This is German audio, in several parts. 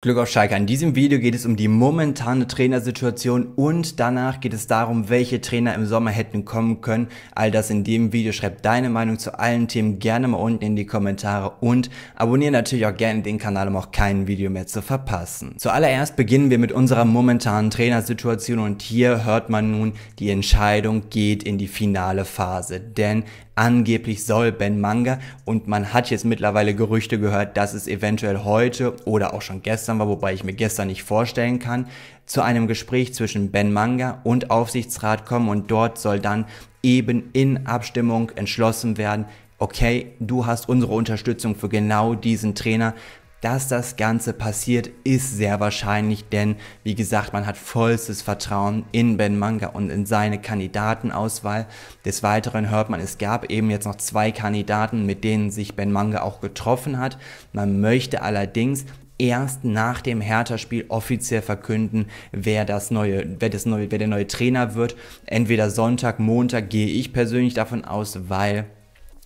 Glück auf Schalke. In diesem Video geht es um die momentane Trainersituation und danach geht es darum, welche Trainer im Sommer hätten kommen können. All das in dem Video. Schreibt deine Meinung zu allen Themen gerne mal unten in die Kommentare und abonniere natürlich auch gerne den Kanal, um auch kein Video mehr zu verpassen. Zuallererst beginnen wir mit unserer momentanen Trainersituation und hier hört man nun, die Entscheidung geht in die finale Phase, denn Angeblich soll Ben Manga und man hat jetzt mittlerweile Gerüchte gehört, dass es eventuell heute oder auch schon gestern war, wobei ich mir gestern nicht vorstellen kann, zu einem Gespräch zwischen Ben Manga und Aufsichtsrat kommen und dort soll dann eben in Abstimmung entschlossen werden, okay, du hast unsere Unterstützung für genau diesen Trainer, dass das Ganze passiert, ist sehr wahrscheinlich, denn wie gesagt, man hat vollstes Vertrauen in Ben Manga und in seine Kandidatenauswahl. Des Weiteren hört man, es gab eben jetzt noch zwei Kandidaten, mit denen sich Ben Manga auch getroffen hat. Man möchte allerdings erst nach dem Hertha-Spiel offiziell verkünden, wer das neue, wer das neue, wer der neue Trainer wird. Entweder Sonntag, Montag gehe ich persönlich davon aus, weil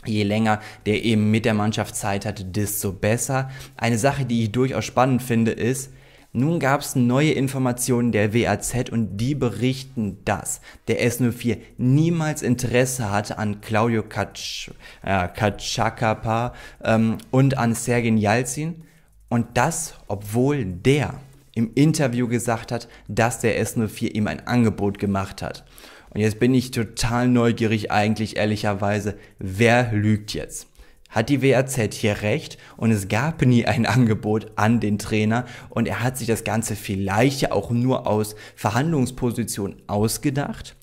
Je länger der eben mit der Mannschaft Zeit hatte, desto besser. Eine Sache, die ich durchaus spannend finde, ist, nun gab es neue Informationen der WAZ und die berichten, dass der S04 niemals Interesse hatte an Claudio Katsch, äh, Katschakapa ähm, und an Sergin Yalcin. Und das, obwohl der im Interview gesagt hat, dass der S04 ihm ein Angebot gemacht hat. Und jetzt bin ich total neugierig eigentlich ehrlicherweise, wer lügt jetzt? Hat die WAZ hier recht und es gab nie ein Angebot an den Trainer und er hat sich das Ganze vielleicht ja auch nur aus Verhandlungsposition ausgedacht?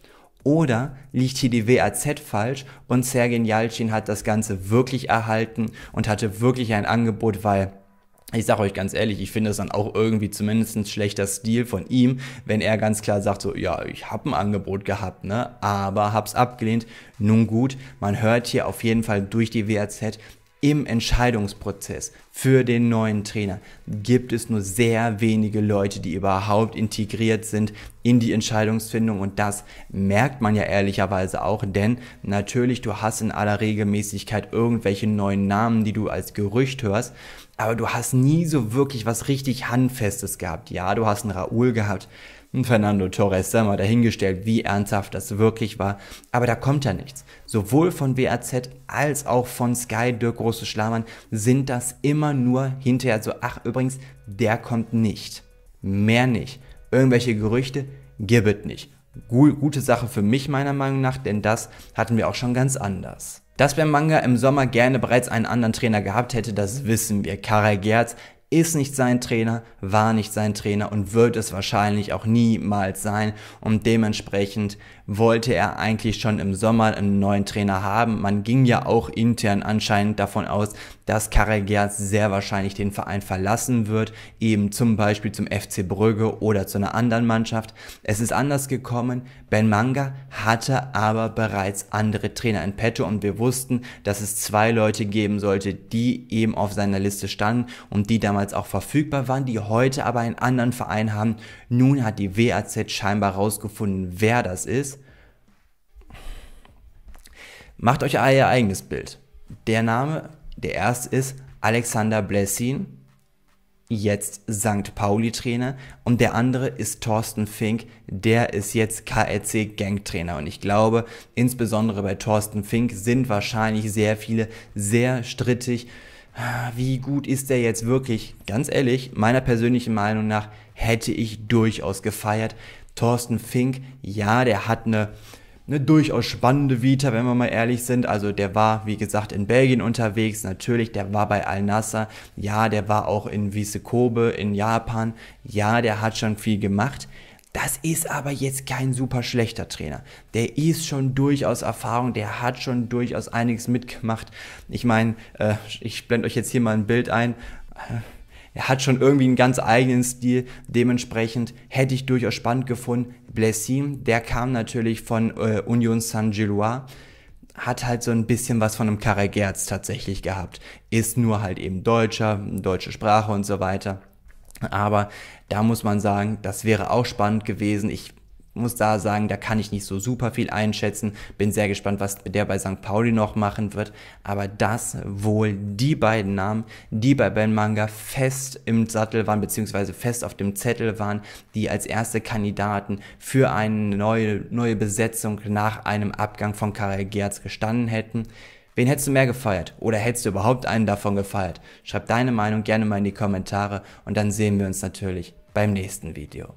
Oder liegt hier die WAZ falsch und Sergej Jalcin hat das Ganze wirklich erhalten und hatte wirklich ein Angebot, weil ich sage euch ganz ehrlich, ich finde es dann auch irgendwie zumindest schlechter Stil von ihm, wenn er ganz klar sagt so, ja, ich habe ein Angebot gehabt, ne, aber hab's abgelehnt. Nun gut, man hört hier auf jeden Fall durch die WAZ, im Entscheidungsprozess für den neuen Trainer gibt es nur sehr wenige Leute, die überhaupt integriert sind, in die Entscheidungsfindung und das merkt man ja ehrlicherweise auch, denn natürlich, du hast in aller Regelmäßigkeit irgendwelche neuen Namen, die du als Gerücht hörst, aber du hast nie so wirklich was richtig Handfestes gehabt. Ja, du hast einen Raoul gehabt, einen Fernando Torres, sei mal dahingestellt, wie ernsthaft das wirklich war, aber da kommt ja nichts. Sowohl von WAZ als auch von Sky, Dirk Große Schlamann, sind das immer nur hinterher so, ach übrigens, der kommt nicht. Mehr nicht irgendwelche Gerüchte, gibt es nicht. Gute Sache für mich meiner Meinung nach, denn das hatten wir auch schon ganz anders. Dass beim Manga im Sommer gerne bereits einen anderen Trainer gehabt hätte, das wissen wir. Karel Gerz ist nicht sein Trainer, war nicht sein Trainer und wird es wahrscheinlich auch niemals sein. Und dementsprechend wollte er eigentlich schon im Sommer einen neuen Trainer haben. Man ging ja auch intern anscheinend davon aus, dass Karagias sehr wahrscheinlich den Verein verlassen wird, eben zum Beispiel zum FC Brügge oder zu einer anderen Mannschaft. Es ist anders gekommen. Ben Manga hatte aber bereits andere Trainer in petto und wir wussten, dass es zwei Leute geben sollte, die eben auf seiner Liste standen und die damals damals auch verfügbar waren, die heute aber einen anderen Verein haben. Nun hat die WAZ scheinbar herausgefunden, wer das ist. Macht euch euer eigenes Bild. Der Name, der erste ist Alexander Blessin, jetzt St. Pauli-Trainer und der andere ist Thorsten Fink, der ist jetzt KRC Gang-Trainer. Und ich glaube, insbesondere bei Thorsten Fink sind wahrscheinlich sehr viele sehr strittig wie gut ist der jetzt wirklich? Ganz ehrlich, meiner persönlichen Meinung nach hätte ich durchaus gefeiert. Thorsten Fink, ja, der hat eine, eine durchaus spannende Vita, wenn wir mal ehrlich sind. Also der war, wie gesagt, in Belgien unterwegs, natürlich, der war bei Al-Nassr, ja, der war auch in Wiese Kobe in Japan, ja, der hat schon viel gemacht. Das ist aber jetzt kein super schlechter Trainer. Der ist schon durchaus Erfahrung, der hat schon durchaus einiges mitgemacht. Ich meine, äh, ich blende euch jetzt hier mal ein Bild ein. Äh, er hat schon irgendwie einen ganz eigenen Stil. Dementsprechend hätte ich durchaus spannend gefunden. Blessim, der kam natürlich von äh, Union Saint-Gillois hat halt so ein bisschen was von einem Karagerz tatsächlich gehabt. Ist nur halt eben Deutscher, deutsche Sprache und so weiter. Aber da muss man sagen, das wäre auch spannend gewesen. Ich muss da sagen, da kann ich nicht so super viel einschätzen. Bin sehr gespannt, was der bei St. Pauli noch machen wird. Aber das wohl die beiden Namen, die bei Ben Manga fest im Sattel waren, beziehungsweise fest auf dem Zettel waren, die als erste Kandidaten für eine neue, neue Besetzung nach einem Abgang von Karel Gerz gestanden hätten. Wen hättest du mehr gefeiert? Oder hättest du überhaupt einen davon gefeiert? Schreib deine Meinung gerne mal in die Kommentare und dann sehen wir uns natürlich beim nächsten Video.